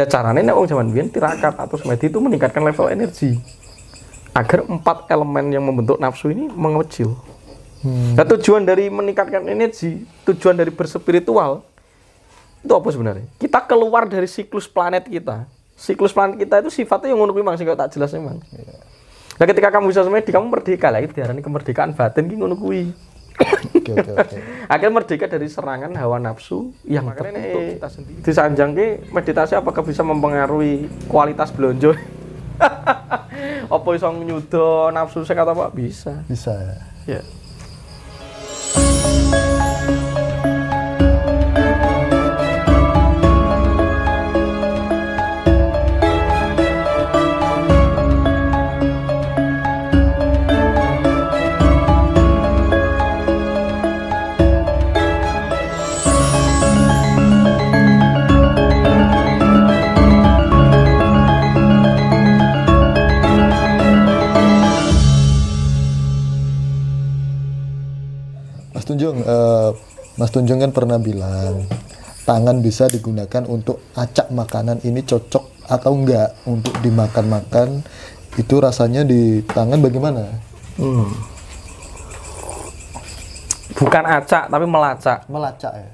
ya caranya nek wong zaman biyen tirakat atau semedi itu meningkatkan level energi agar empat elemen yang membentuk nafsu ini mengecil hmm. nah tujuan dari meningkatkan energi tujuan dari berspiritual itu apa sebenarnya kita keluar dari siklus planet kita siklus planet kita itu sifatnya yang ngono kuwi sing tak jelas memang. nah iya. ketika kamu bisa semedi kamu merdeka lah itu diarani kemerdekaan batin ki ngono kuwi oke oke Akhirnya merdeka dari serangan hawa nafsu yang Makanya tertutup. Kita sendiri. sanjang ke meditasi apakah bisa mempengaruhi kualitas belonjo? Apa bisa nyudo nafsu saya kata Pak bisa. Bisa ya. Yeah. Tunjung, uh, Mas Tunjung kan pernah bilang tangan bisa digunakan untuk acak makanan ini cocok atau enggak untuk dimakan-makan itu rasanya di tangan bagaimana? Hmm. Bukan acak tapi melacak. Melacak ya.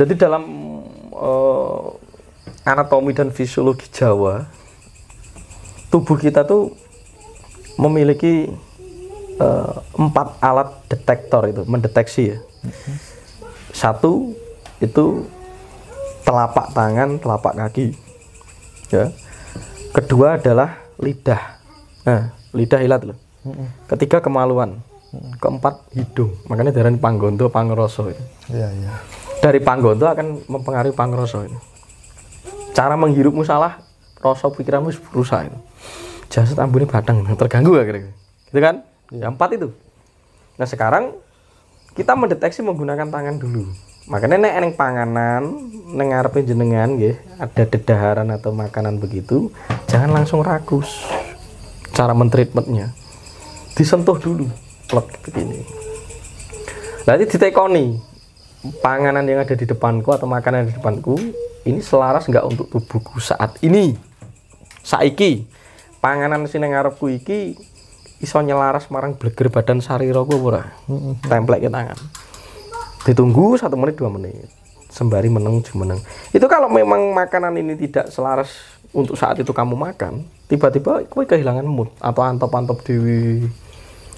Jadi dalam uh, anatomi dan fisiologi Jawa tubuh kita tuh memiliki Eh, empat alat detektor itu mendeteksi ya. Satu itu telapak tangan, telapak kaki. Ya. Kedua adalah lidah. Nah, lidah ilat loh. Ketiga kemaluan. Keempat hidung. Makanya dari panggondo pangroso ya. Iya, iya. Dari panggondo akan mempengaruhi pangroso ini. Cara menghirupmu salah, rasa pikiranmu berusaha itu. Jasad ambune batang terganggu akhirnya. Gitu kan? Ya, empat itu. Nah sekarang kita mendeteksi menggunakan tangan dulu. Makanya nek eneng panganan, neng ngarepe jenengan ya, ada dedaharan atau makanan begitu, jangan langsung rakus. Cara mentreatmentnya disentuh dulu, plek begini. Nanti ditekoni panganan yang ada di depanku atau makanan yang di depanku ini selaras nggak untuk tubuhku saat ini saiki panganan sini ngarepku iki iso nyelaras marang bleger badan sari ku ora Template ke tangan ditunggu satu menit dua menit sembari meneng jumeneng itu kalau memang makanan ini tidak selaras untuk saat itu kamu makan tiba-tiba kue kehilangan mood atau antop-antop dewi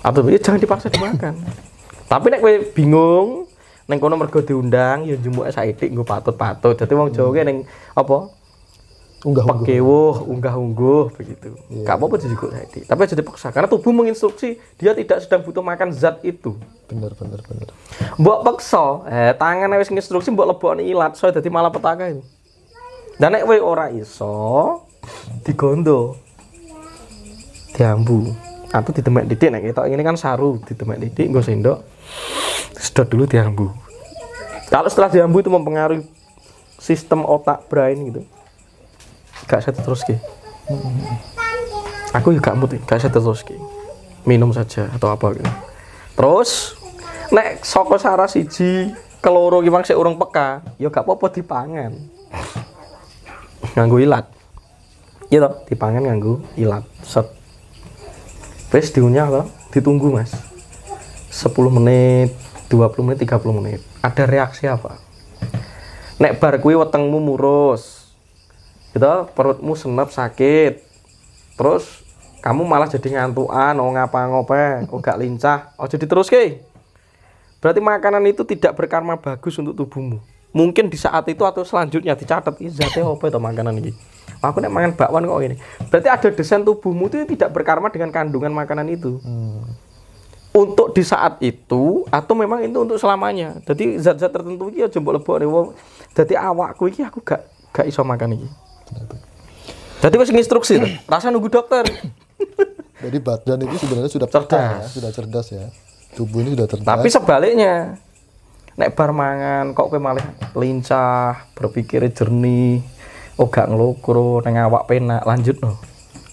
atau ya jangan dipaksa dimakan tapi nek kue bingung neng kono mergo diundang ya saya saiki gue patut-patut Jadi mau jauh neng apa unggah ungguh unggah ungguh begitu yeah. gak apa-apa juga nanti tapi jadi dipaksa karena tubuh menginstruksi dia tidak sedang butuh makan zat itu bener bener bener mbok paksa eh, tangan wis instruksi mbok lebokne ilat soalnya jadi malah petaka itu dan nek ora iso digondo diambu atau ditemek didik nek kita ini kan saru ditemek didik gue sendok sedot dulu diambu kalau setelah diambu itu mempengaruhi sistem otak brain gitu gak saya terus ki aku juga mood gak saya terus ki minum saja atau apa gitu terus nek soko sarah siji keloro gimana sih urung peka yo ya gak apa-apa dipangan nganggo ilat ya toh dipangan nganggo ilat set wis diunyah toh ditunggu mas 10 menit 20 menit 30 menit ada reaksi apa nek bar kuwi wetengmu murus gitu perutmu senep sakit terus kamu malah jadi ngantuan oh ngapa ngope oh gak lincah oh jadi terus ke berarti makanan itu tidak berkarma bagus untuk tubuhmu mungkin di saat itu atau selanjutnya dicatat ini zatnya apa itu makanan ini aku nih makan bakwan kok ini berarti ada desain tubuhmu itu tidak berkarma dengan kandungan makanan itu hmm untuk di saat itu atau memang itu untuk selamanya jadi zat-zat tertentu ini aja mbok lebok nih jadi awakku ini aku gak gak iso makan ini jadi masih instruksi Rasa nunggu dokter. Jadi badan itu sebenarnya sudah ya, cerdas, ya. sudah cerdas ya. Tubuh ini sudah cerdas. Tapi sebaliknya, nek bar mangan kok kowe malah lincah, berpikir jernih, oh ngelukro, nengawak neng awak penak, lanjut no.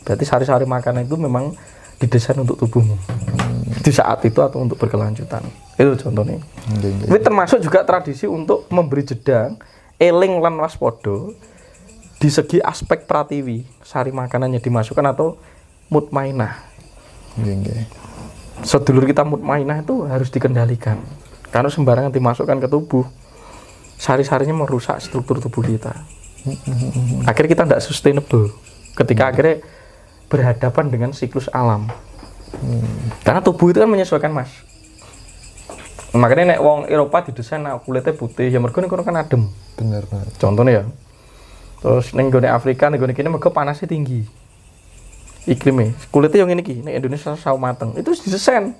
Berarti sehari-hari makan itu memang didesain untuk tubuhmu di saat itu atau untuk berkelanjutan itu contohnya ini termasuk juga tradisi untuk memberi jeda eling lan waspodo di segi aspek pratiwi sari makanannya dimasukkan atau mutmainah mainah iya, sedulur kita mutmainah itu harus dikendalikan karena sembarangan dimasukkan ke tubuh sari-sarinya merusak struktur tubuh kita akhirnya kita tidak sustainable ketika hmm. akhirnya berhadapan dengan siklus alam hmm. karena tubuh itu kan menyesuaikan mas makanya nek wong Eropa didesain nah, kulitnya putih ya mereka kan adem bener contohnya ya terus neng gune Afrika neng gune kini mereka panasnya tinggi iklimnya kulitnya yang ini ki neng Indonesia sawo mateng itu disesen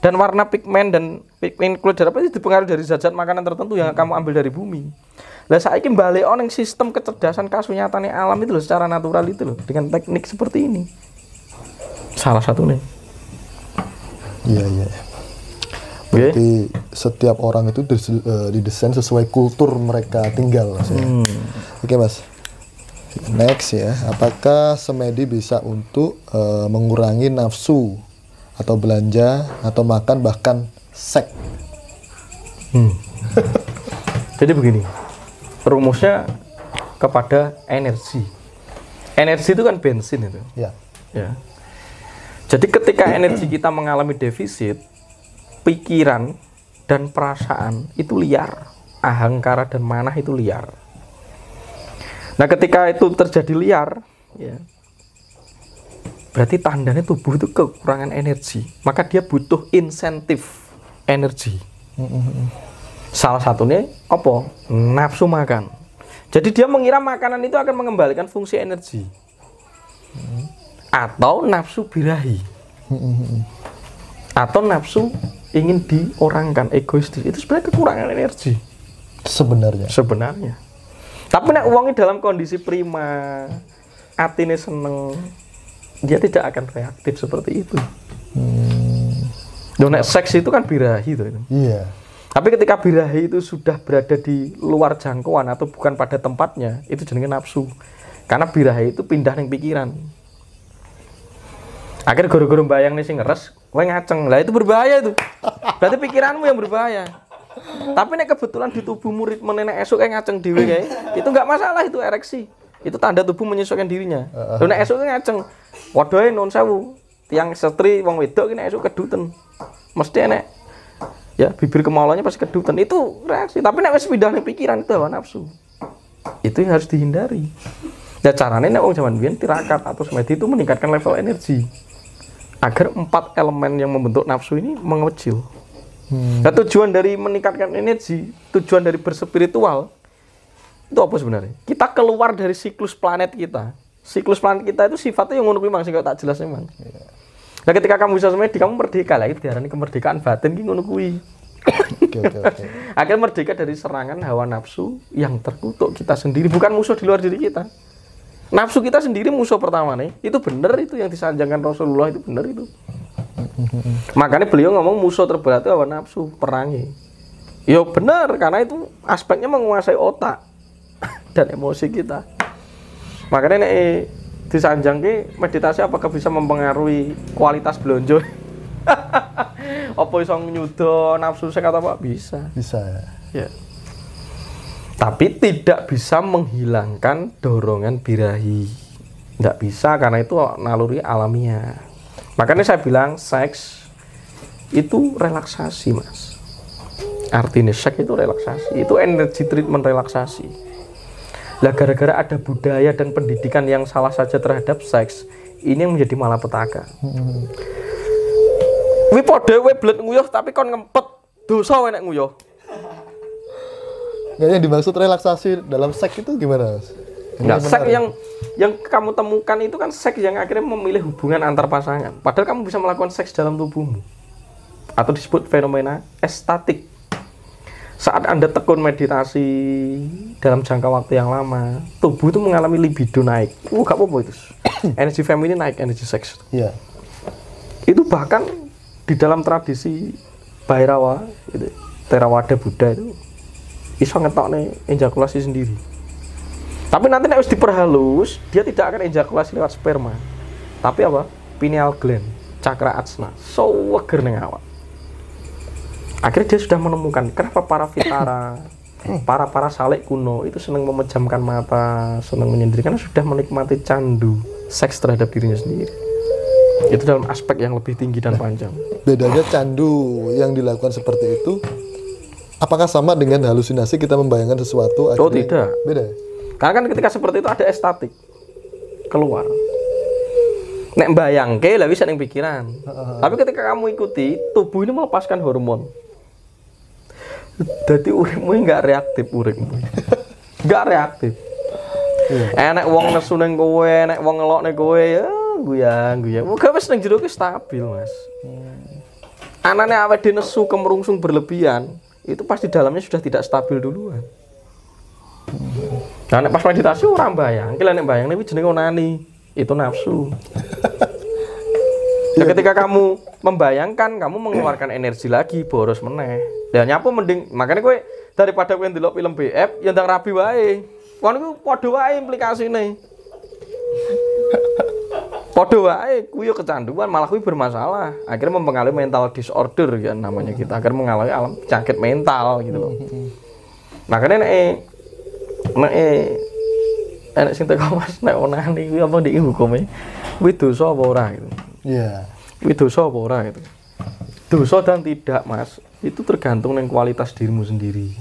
dan warna pigmen dan pigmen kulit darah itu dipengaruhi dari zat-zat makanan tertentu yang kamu ambil dari bumi lah saya ingin balik on yang sistem kecerdasan kasunyatane alam itu loh secara natural itu loh dengan teknik seperti ini salah satu nih iya iya Jadi okay. setiap orang itu eh, didesain sesuai kultur mereka tinggal. Ya? Hmm. Oke okay, mas. Next ya, apakah semedi bisa untuk e, mengurangi nafsu atau belanja atau makan bahkan seks? Hmm. Jadi begini, rumusnya kepada energi. Energi itu kan bensin itu. Ya. ya. Jadi ketika energi kita mengalami defisit, pikiran dan perasaan itu liar, ahangkara dan manah itu liar Nah, ketika itu terjadi liar, ya, berarti tandanya tubuh itu kekurangan energi. Maka dia butuh insentif energi. Salah satunya apa? Nafsu makan. Jadi dia mengira makanan itu akan mengembalikan fungsi energi. Atau nafsu birahi. Atau nafsu ingin diorangkan egoistik. Itu sebenarnya kekurangan energi. Sebenarnya. Sebenarnya tapi nek uangnya dalam kondisi prima ini seneng dia tidak akan reaktif seperti itu hmm. nek seks itu kan birahi itu. iya tapi ketika birahi itu sudah berada di luar jangkauan atau bukan pada tempatnya itu jenenge nafsu karena birahi itu pindah neng pikiran akhirnya guru-guru bayang nih sih ngeres gue ngaceng lah itu berbahaya itu berarti pikiranmu yang berbahaya tapi nek kebetulan di tubuh murid menenek esok yang ngaceng dewi kayak itu nggak masalah itu ereksi. Itu tanda tubuh menyesuaikan dirinya. Lo nek esok ngaceng, waduh non sewu. Tiang setri wong wedok ini esok keduten. Mesti enek ya bibir kemalanya pasti keduten itu reaksi tapi nek wis pindah pikiran itu hawa nafsu itu yang harus dihindari ya caranya nek wong zaman biyen tirakat atau semedi itu meningkatkan level energi agar empat elemen yang membentuk nafsu ini mengecil Hmm. Nah, tujuan dari meningkatkan energi, tujuan dari berspiritual itu apa sebenarnya? Kita keluar dari siklus planet kita. Siklus planet kita itu sifatnya yang ngono memang sih tak jelas memang. Yeah. Nah, ketika kamu bisa semedi, kamu merdeka lah itu diarani kemerdekaan batin ki ngono Akhirnya merdeka dari serangan hawa nafsu yang terkutuk kita sendiri, bukan musuh di luar diri kita. Nafsu kita sendiri musuh pertama nih. Itu benar itu yang disanjangkan Rasulullah itu benar itu. Hmm. Makanya beliau ngomong musuh terberat itu nafsu, perangi. Ya benar, karena itu aspeknya menguasai otak dan emosi kita. Makanya nek eh, disanjang ki meditasi apakah bisa mempengaruhi kualitas belonjo? apa bisa nyudo nafsu saya kata apa bisa? Bisa ya. ya. Tapi tidak bisa menghilangkan dorongan birahi. Tidak bisa karena itu naluri alamiah. Makanya saya bilang seks itu relaksasi, Mas. Artinya seks itu relaksasi, itu energi treatment relaksasi. Lah gara-gara ada budaya dan pendidikan yang salah saja terhadap seks, ini yang menjadi malapetaka. Hmm. Wi padha we blet nguyuh tapi kon ngempet dosa we nek nguyuh. Yang dimaksud relaksasi dalam seks itu gimana? Mas? Nah, seks yang yang kamu temukan itu kan seks yang akhirnya memilih hubungan antar pasangan. Padahal kamu bisa melakukan seks dalam tubuhmu. Atau disebut fenomena estatik. Saat Anda tekun meditasi dalam jangka waktu yang lama, tubuh itu mengalami libido naik. Uh, gak apa-apa itu. energi feminin naik, energi seks. Iya. Yeah. Itu bahkan di dalam tradisi Bhairawa, itu, Terawada Buddha itu iso nih ejakulasi sendiri tapi nanti nek diperhalus, dia tidak akan ejakulasi lewat sperma. Tapi apa? Pineal gland, cakra atsna, so weger ning awak. Akhirnya dia sudah menemukan kenapa para fitara, para para salek kuno itu senang memejamkan mata, senang menyendiri karena sudah menikmati candu seks terhadap dirinya sendiri. Itu dalam aspek yang lebih tinggi dan nah, panjang. Bedanya candu yang dilakukan seperti itu apakah sama dengan halusinasi kita membayangkan sesuatu Oh, tidak. Beda. Ya? Karena kan ketika seperti itu ada estatik keluar. Nek bayang ke lah bisa neng pikiran. Uh, Tapi ketika kamu ikuti, tubuh ini melepaskan hormon. Jadi urinmu nggak reaktif urinmu, nggak reaktif. Iya. Enak uang nesu neng kowe, enak uang ngelok neng kowe ya, gue ya, gue ya. Muga pas neng jeruk stabil mas. Anaknya hmm. Anane di nesu kemerungsung berlebihan, itu pasti dalamnya sudah tidak stabil duluan. Hmm. Nah, pas meditasi orang bayang, kalian yang bayang ini jenenge onani, itu nafsu. ya, ketika kamu membayangkan, kamu mengeluarkan energi lagi, boros meneh. Dan nyapu mending, makanya gue daripada gue ndelok film BF, yang udah rapi wae. Kon gue padha wae implikasine. Padha wae kuwi kecanduan malah gue bermasalah. Akhirnya mempengaruhi mental disorder ya namanya kita. Akhirnya mengalami alam sakit mental gitu loh. Mm-hmm. Makanya nih, nek eh, enek sing teko Mas nek onani kuwi apa ndek hukume? Kuwi dosa apa ora gitu. Iya. Yeah. Kuwi dosa apa ora gitu. Dosa dan tidak, Mas, itu tergantung dengan kualitas dirimu sendiri.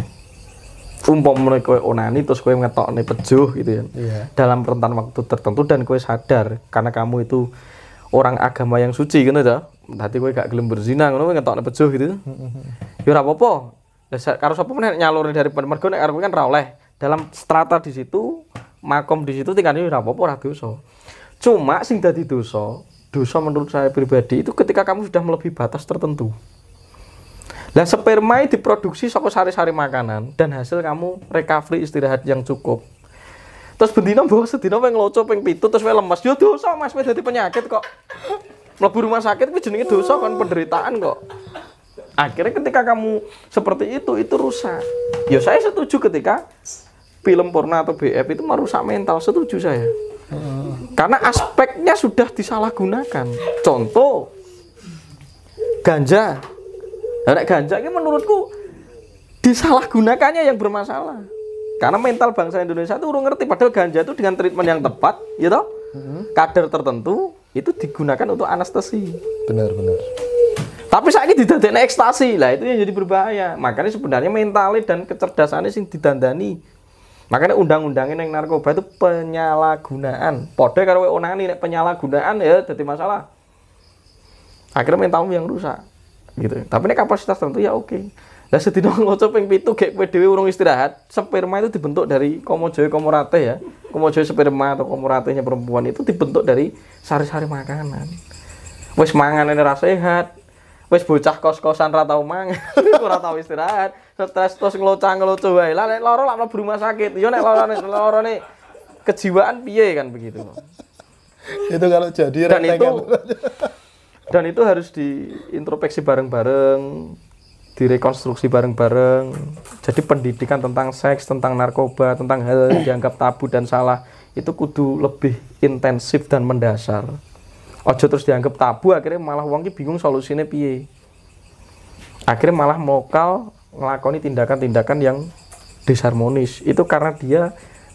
Umpamane kowe onani terus kowe ngetokne pejuh gitu ya. Yeah. Dalam rentan waktu tertentu dan kowe sadar karena kamu itu orang agama yang suci gitu ya. Dadi kowe gak gelem berzina ngono kowe ngetokne pejuh gitu. Mm-hmm. Ya ora apa-apa. karo sapa meneh nyalurne dari pemergo nek karo kan ra oleh dalam strata di situ makom di situ tinggal ini apa-apa ora dosa cuma sing dadi dosa dosa menurut saya pribadi itu ketika kamu sudah melebihi batas tertentu lah sperma diproduksi sokos sari hari makanan dan hasil kamu recovery istirahat yang cukup terus bendino bawa sedina peng loco peng pitu terus lemas yo dosa mas saya jadi penyakit kok melebur rumah sakit itu jenenge dosa kan penderitaan kok akhirnya ketika kamu seperti itu itu rusak ya saya setuju ketika film porno atau BF itu merusak mental setuju saya karena aspeknya sudah disalahgunakan contoh ganja anak ganja ini menurutku disalahgunakannya yang bermasalah karena mental bangsa Indonesia itu urung ngerti padahal ganja itu dengan treatment yang tepat ya toh hmm. kader tertentu itu digunakan untuk anestesi benar benar tapi saat ini didandani ekstasi lah itu yang jadi berbahaya makanya sebenarnya mentalnya dan kecerdasannya sih didandani Makanya undang-undangin yang narkoba itu penyalahgunaan. kalau karo onani nek penyalahgunaan ya jadi masalah. Akhirnya mentalmu yang rusak. Gitu. Tapi ini kapasitas tentu ya oke. Okay. Lah sedina ngoco ping pintu kayak PDW urung istirahat, sperma itu dibentuk dari komojoy komorate ya. komojoy sperma atau komoratenya perempuan itu dibentuk dari sari-sari makanan. Wis mangan ini rasa sehat. Wis bocah kos-kosan ratau mangan, ratau istirahat stres terus ngelucang ngelucu wae. Lah nek lara mlebu rumah sakit. Yo nek lara lara nih kejiwaan piye kan begitu. itu kalau jadi dan itu kan. dan itu harus diintrospeksi bareng-bareng direkonstruksi bareng-bareng. Jadi pendidikan tentang seks, tentang narkoba, tentang hal yang dianggap tabu dan salah itu kudu lebih intensif dan mendasar. Ojo terus dianggap tabu akhirnya malah wong bingung solusinya piye. Akhirnya malah mokal melakoni tindakan-tindakan yang disharmonis itu karena dia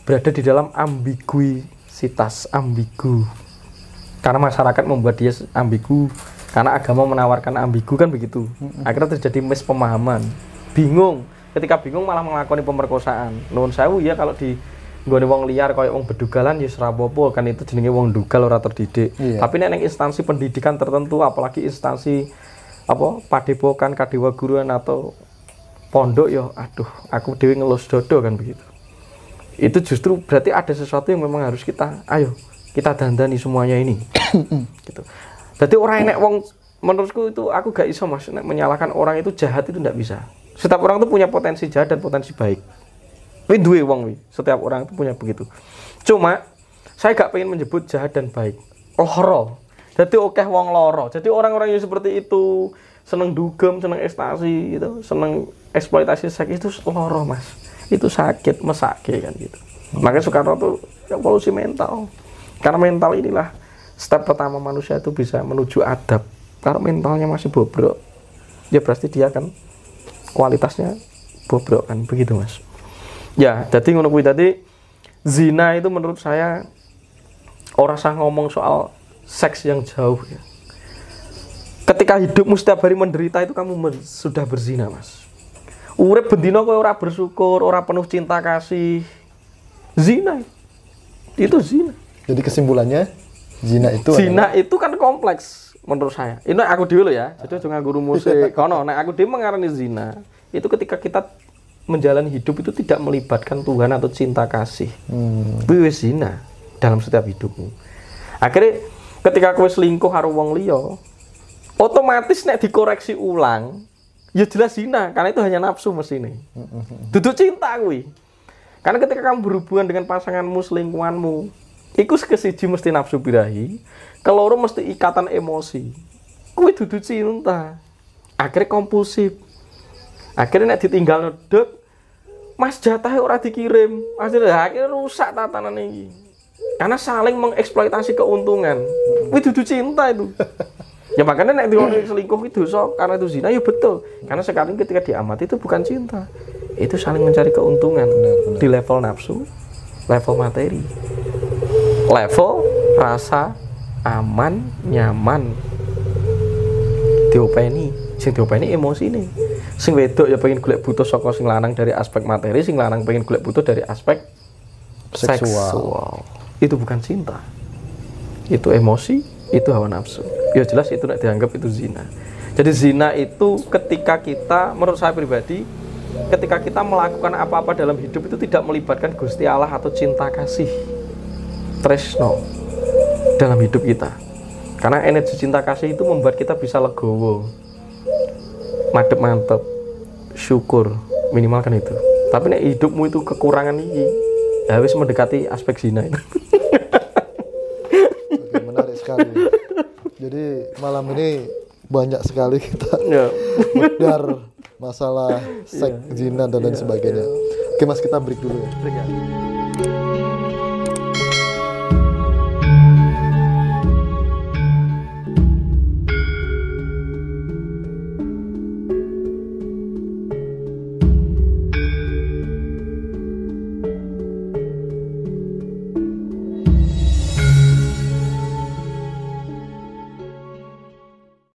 berada di dalam ambiguitas ambigu karena masyarakat membuat dia ambigu karena agama menawarkan ambigu kan begitu akhirnya terjadi mispemahaman bingung ketika bingung malah melakoni pemerkosaan non sewu ya kalau di goni wong liar kayak wong bedugalan ya serabopo kan itu jenenge wong dugal ora terdidik iya. tapi neng instansi pendidikan tertentu apalagi instansi apa padepokan kadewa guruan atau pondok yo aduh aku dewi ngelus dodo kan begitu itu justru berarti ada sesuatu yang memang harus kita ayo kita dandani semuanya ini gitu jadi orang enek wong menurutku itu aku gak iso mas menyalahkan orang itu jahat itu ndak bisa setiap orang itu punya potensi jahat dan potensi baik wi duwe wong wi setiap orang itu punya begitu cuma saya gak pengen menyebut jahat dan baik loro jadi oke okay, wong loro jadi orang-orang yang seperti itu seneng dugem seneng ekstasi itu seneng eksploitasi seks itu loro mas itu sakit mesake kan gitu hmm. makanya Soekarno tuh ya polusi mental karena mental inilah step pertama manusia itu bisa menuju adab kalau mentalnya masih bobrok ya berarti dia kan kualitasnya bobrok kan begitu mas ya jadi ngono kuwi tadi zina itu menurut saya orang sah ngomong soal seks yang jauh ya ketika hidupmu setiap hari menderita itu kamu sudah berzina mas urip bendino kowe ora bersyukur, ora penuh cinta kasih. Zina. Itu zina. Jadi kesimpulannya zina itu Zina adalah... itu kan kompleks menurut saya. Ini aku dulu ya. Jadi jangan guru musik. E. Kono nek nah, aku dhewe mengarani zina, itu ketika kita menjalani hidup itu tidak melibatkan Tuhan atau cinta kasih. Hmm. zina dalam setiap hidupmu. Akhirnya ketika kowe selingkuh karo wong liya, otomatis nek dikoreksi ulang, ya jelas zina karena itu hanya nafsu mesine duduk cinta kuwi karena ketika kamu berhubungan dengan pasangan pasanganmu selingkuhanmu iku kesiji mesti nafsu birahi keloro mesti ikatan emosi kuwi duduk cinta akhirnya kompulsif akhirnya nek ditinggal ngedek mas jatah orang dikirim akhirnya, akhirnya rusak tatanan ini karena saling mengeksploitasi keuntungan wih duduk cinta itu ya makanya nek orang selingkuh itu so karena itu zina ya betul karena sekarang ketika diamati itu bukan cinta itu saling mencari keuntungan benar, benar. di level nafsu level materi level rasa aman nyaman diopeni sing diopeni emosi nih sing wedok ya pengen kulit butuh saka sing lanang dari aspek materi sing lanang pengen kulit butuh dari aspek seksual. seksual itu bukan cinta itu emosi itu hawa nafsu ya jelas itu tidak dianggap itu zina jadi zina itu ketika kita menurut saya pribadi ketika kita melakukan apa-apa dalam hidup itu tidak melibatkan Gusti Allah atau cinta kasih tresno dalam hidup kita karena energi cinta kasih itu membuat kita bisa legowo madep mantep syukur minimal kan itu tapi nih hidupmu itu kekurangan ini Harus ya mendekati aspek zina ini. menarik sekali. Jadi malam ini banyak sekali kita ya. mendar masalah iya. seks, yeah. zina dan lain iya. sebagainya. Oke mas kita break dulu ya. Break ya.